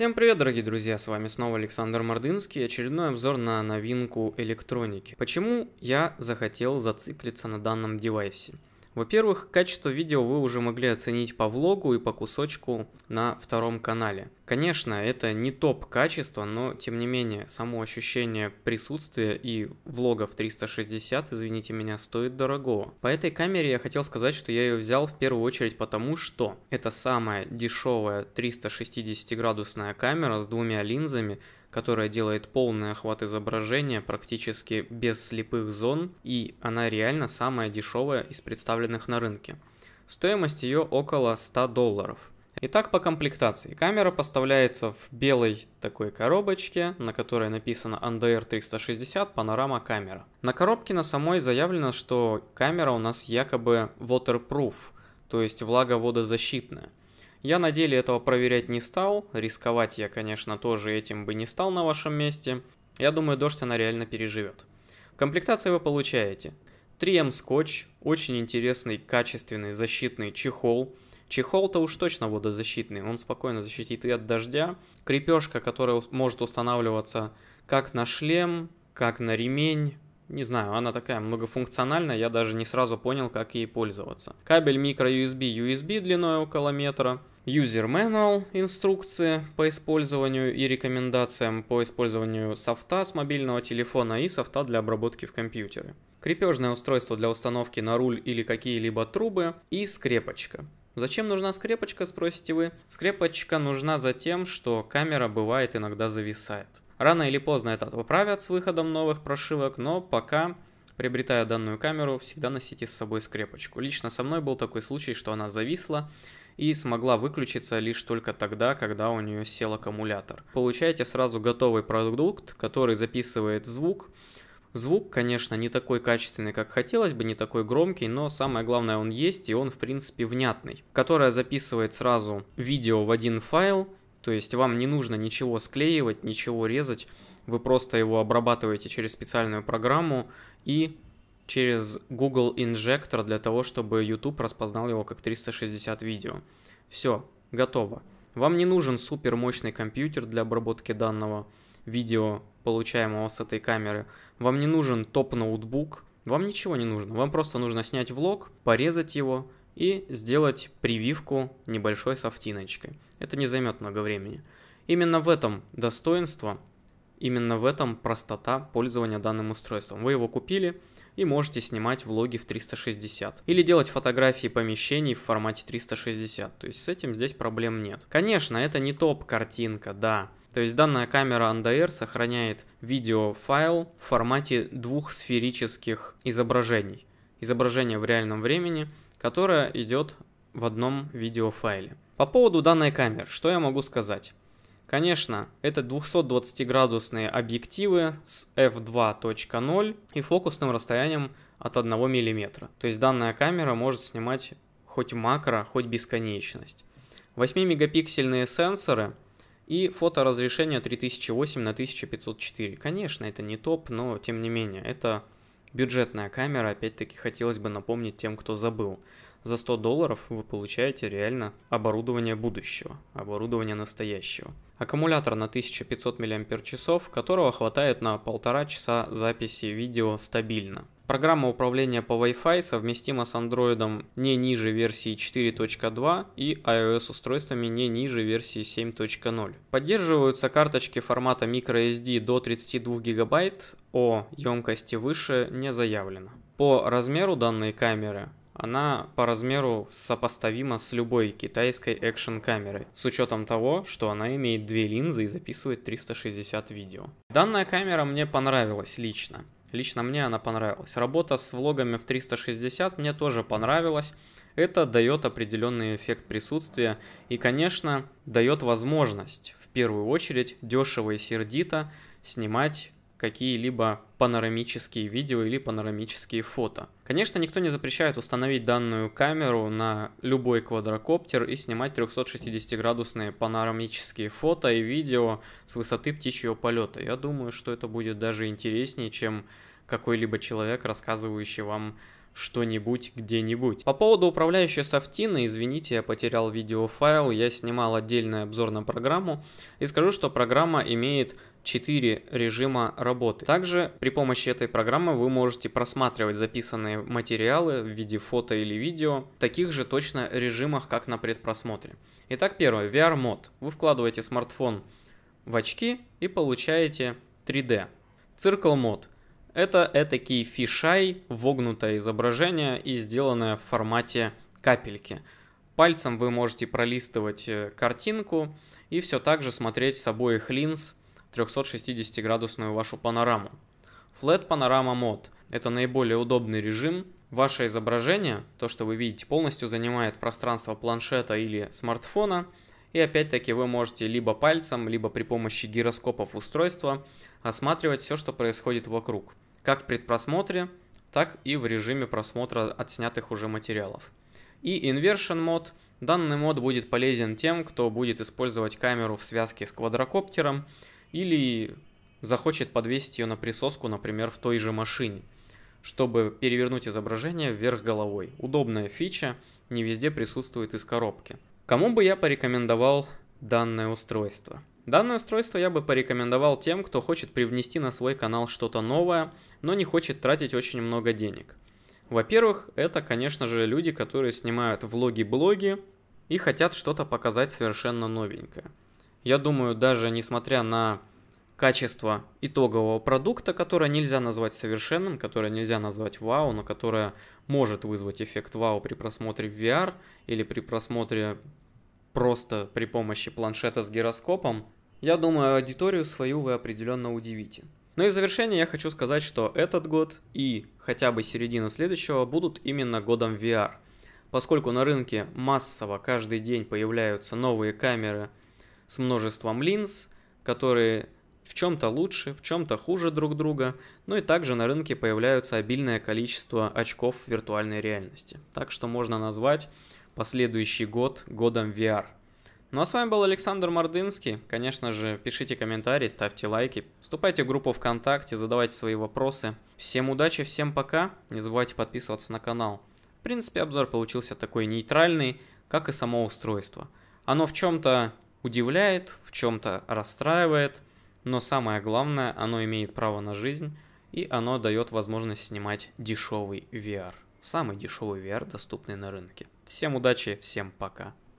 Всем привет, дорогие друзья, с вами снова Александр Мордынский и очередной обзор на новинку электроники. Почему я захотел зациклиться на данном девайсе? Во-первых, качество видео вы уже могли оценить по влогу и по кусочку на втором канале. Конечно, это не топ качество, но тем не менее, само ощущение присутствия и влогов 360, извините меня, стоит дорого. По этой камере я хотел сказать, что я ее взял в первую очередь потому, что это самая дешевая 360 градусная камера с двумя линзами, которая делает полный охват изображения практически без слепых зон, и она реально самая дешевая из представленных на рынке. Стоимость ее около 100 долларов. Итак, по комплектации. Камера поставляется в белой такой коробочке, на которой написано NDR 360 панорама камера. На коробке на самой заявлено, что камера у нас якобы waterproof, то есть влаго-водозащитная я на деле этого проверять не стал, рисковать я, конечно, тоже этим бы не стал на вашем месте. Я думаю, дождь она реально переживет. В комплектации вы получаете 3М скотч, очень интересный качественный защитный чехол. Чехол-то уж точно водозащитный, он спокойно защитит и от дождя. Крепежка, которая может устанавливаться как на шлем, как на ремень, не знаю, она такая многофункциональная, я даже не сразу понял, как ей пользоваться. Кабель микро USB, USB длиной около метра. User Manual, инструкции по использованию и рекомендациям по использованию софта с мобильного телефона и софта для обработки в компьютере. Крепежное устройство для установки на руль или какие-либо трубы и скрепочка. Зачем нужна скрепочка, спросите вы? Скрепочка нужна за тем, что камера бывает иногда зависает. Рано или поздно это поправят с выходом новых прошивок, но пока приобретая данную камеру, всегда носите с собой скрепочку. Лично со мной был такой случай, что она зависла, и смогла выключиться лишь только тогда, когда у нее сел аккумулятор. Получаете сразу готовый продукт, который записывает звук. Звук, конечно, не такой качественный, как хотелось бы, не такой громкий, но самое главное, он есть, и он, в принципе, внятный, которая записывает сразу видео в один файл, то есть вам не нужно ничего склеивать, ничего резать, вы просто его обрабатываете через специальную программу и через Google Injector для того, чтобы YouTube распознал его как 360 видео. Все, готово. Вам не нужен супер мощный компьютер для обработки данного видео, получаемого с этой камеры. Вам не нужен топ-ноутбук, вам ничего не нужно. Вам просто нужно снять влог, порезать его и сделать прививку небольшой софтиночкой. Это не займет много времени. Именно в этом достоинство Именно в этом простота пользования данным устройством. Вы его купили и можете снимать влоги в 360. Или делать фотографии помещений в формате 360. То есть с этим здесь проблем нет. Конечно, это не топ-картинка, да. То есть данная камера NDR сохраняет видеофайл в формате двух сферических изображений. Изображение в реальном времени, которое идет в одном видеофайле. По поводу данной камеры, что я могу сказать? Конечно, это 220-градусные объективы с f2.0 и фокусным расстоянием от 1 мм. То есть данная камера может снимать хоть макро, хоть бесконечность. 8-мегапиксельные сенсоры и фоторазрешение 3008 на 1504. Конечно, это не топ, но тем не менее, это бюджетная камера, опять-таки хотелось бы напомнить тем, кто забыл. За 100 долларов вы получаете реально оборудование будущего, оборудование настоящего. Аккумулятор на 1500 мАч, которого хватает на полтора часа записи видео стабильно. Программа управления по Wi-Fi совместима с Android не ниже версии 4.2 и iOS устройствами не ниже версии 7.0. Поддерживаются карточки формата microSD до 32 ГБ, о емкости выше не заявлено. По размеру данной камеры она по размеру сопоставима с любой китайской экшн-камерой, с учетом того, что она имеет две линзы и записывает 360 видео. Данная камера мне понравилась лично. Лично мне она понравилась. Работа с влогами в 360 мне тоже понравилась. Это дает определенный эффект присутствия и, конечно, дает возможность в первую очередь дешево и сердито снимать какие-либо панорамические видео или панорамические фото. Конечно, никто не запрещает установить данную камеру на любой квадрокоптер и снимать 360-градусные панорамические фото и видео с высоты птичьего полета. Я думаю, что это будет даже интереснее, чем какой-либо человек, рассказывающий вам что-нибудь где-нибудь. По поводу управляющей софтины, извините, я потерял видеофайл, я снимал отдельный обзор на программу и скажу, что программа имеет 4 режима работы. Также при помощи этой программы вы можете просматривать записанные материалы в виде фото или видео в таких же точно режимах, как на предпросмотре. Итак, первое, VR-мод. Вы вкладываете смартфон в очки и получаете 3D. Circle мод это этакий фишай, вогнутое изображение и сделанное в формате капельки. Пальцем вы можете пролистывать э, картинку и все так же смотреть с обоих линз 360-градусную вашу панораму. Flat Panorama Mode – это наиболее удобный режим. Ваше изображение, то, что вы видите, полностью занимает пространство планшета или смартфона – и опять-таки вы можете либо пальцем, либо при помощи гироскопов устройства осматривать все, что происходит вокруг. Как в предпросмотре, так и в режиме просмотра отснятых уже материалов. И Inversion мод. Данный мод будет полезен тем, кто будет использовать камеру в связке с квадрокоптером или захочет подвесить ее на присоску, например, в той же машине, чтобы перевернуть изображение вверх головой. Удобная фича, не везде присутствует из коробки. Кому бы я порекомендовал данное устройство? Данное устройство я бы порекомендовал тем, кто хочет привнести на свой канал что-то новое, но не хочет тратить очень много денег. Во-первых, это, конечно же, люди, которые снимают влоги-блоги и хотят что-то показать совершенно новенькое. Я думаю, даже несмотря на качество итогового продукта, которое нельзя назвать совершенным, которое нельзя назвать вау, но которое может вызвать эффект вау при просмотре VR или при просмотре просто при помощи планшета с гироскопом, я думаю, аудиторию свою вы определенно удивите. Ну и в завершение я хочу сказать, что этот год и хотя бы середина следующего будут именно годом VR. Поскольку на рынке массово каждый день появляются новые камеры с множеством линз, которые в чем-то лучше, в чем-то хуже друг друга, ну и также на рынке появляются обильное количество очков виртуальной реальности. Так что можно назвать последующий год годом VR. Ну а с вами был Александр Мордынский. Конечно же, пишите комментарии, ставьте лайки, вступайте в группу ВКонтакте, задавайте свои вопросы. Всем удачи, всем пока. Не забывайте подписываться на канал. В принципе, обзор получился такой нейтральный, как и само устройство. Оно в чем-то удивляет, в чем-то расстраивает, но самое главное, оно имеет право на жизнь и оно дает возможность снимать дешевый VR. Самый дешевый VR, доступный на рынке. Всем удачи, всем пока.